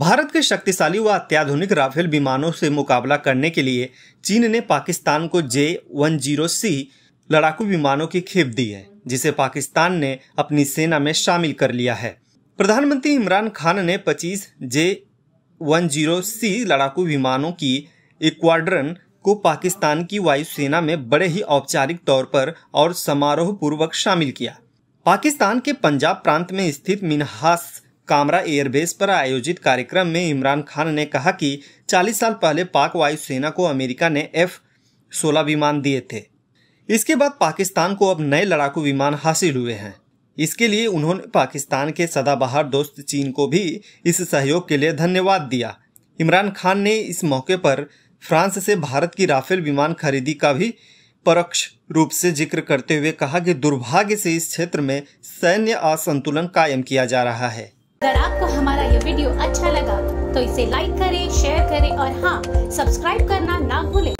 भारत के शक्तिशाली व अत्याधुनिक राफेल विमानों से मुकाबला करने के लिए चीन ने पाकिस्तान को जे वन जीरो सी लड़ाकू विमानों की खेप दी है जिसे पाकिस्तान ने अपनी सेना में शामिल कर लिया है प्रधानमंत्री इमरान खान ने 25 जे वन जीरो सी लड़ाकू विमानों की एक को पाकिस्तान की वायुसेना में बड़े ही औपचारिक तौर पर और समारोह पूर्वक शामिल किया पाकिस्तान के पंजाब प्रांत में स्थित मिनहास कामरा एयरबेस पर आयोजित कार्यक्रम में इमरान खान ने कहा कि 40 साल पहले पाक वायुसेना को अमेरिका ने एफ 16 विमान दिए थे इसके बाद पाकिस्तान को अब नए लड़ाकू विमान हासिल हुए हैं इसके लिए उन्होंने पाकिस्तान के सदाबहार दोस्त चीन को भी इस सहयोग के लिए धन्यवाद दिया इमरान खान ने इस मौके पर फ्रांस से भारत की राफेल विमान खरीदी का भी परोक्ष रूप से जिक्र करते हुए कहा कि दुर्भाग्य से इस क्षेत्र में सैन्य असंतुलन कायम किया जा रहा है अगर आपको हमारा ये वीडियो अच्छा लगा तो इसे लाइक करें शेयर करें और हाँ सब्सक्राइब करना ना भूलें